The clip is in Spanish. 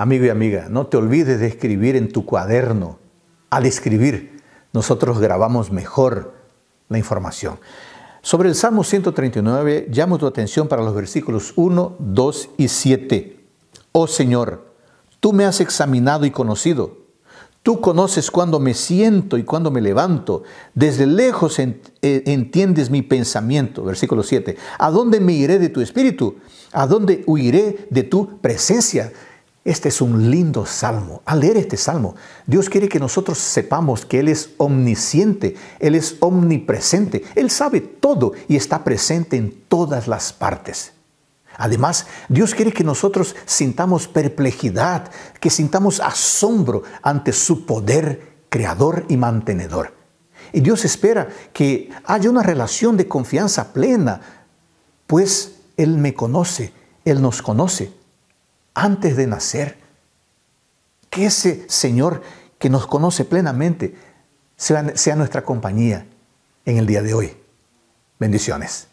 Amigo y amiga, no te olvides de escribir en tu cuaderno. Al escribir, nosotros grabamos mejor la información. Sobre el Salmo 139, llamo tu atención para los versículos 1, 2 y 7. Oh Señor, tú me has examinado y conocido. Tú conoces cuando me siento y cuando me levanto. Desde lejos eh, entiendes mi pensamiento. Versículo 7. ¿A dónde me iré de tu espíritu? ¿A dónde huiré de tu presencia? Este es un lindo salmo. Al leer este salmo, Dios quiere que nosotros sepamos que Él es omnisciente, Él es omnipresente, Él sabe todo y está presente en todas las partes. Además, Dios quiere que nosotros sintamos perplejidad, que sintamos asombro ante su poder creador y mantenedor. Y Dios espera que haya una relación de confianza plena, pues Él me conoce, Él nos conoce antes de nacer, que ese Señor que nos conoce plenamente sea, nuestra compañía en el día de hoy. Bendiciones.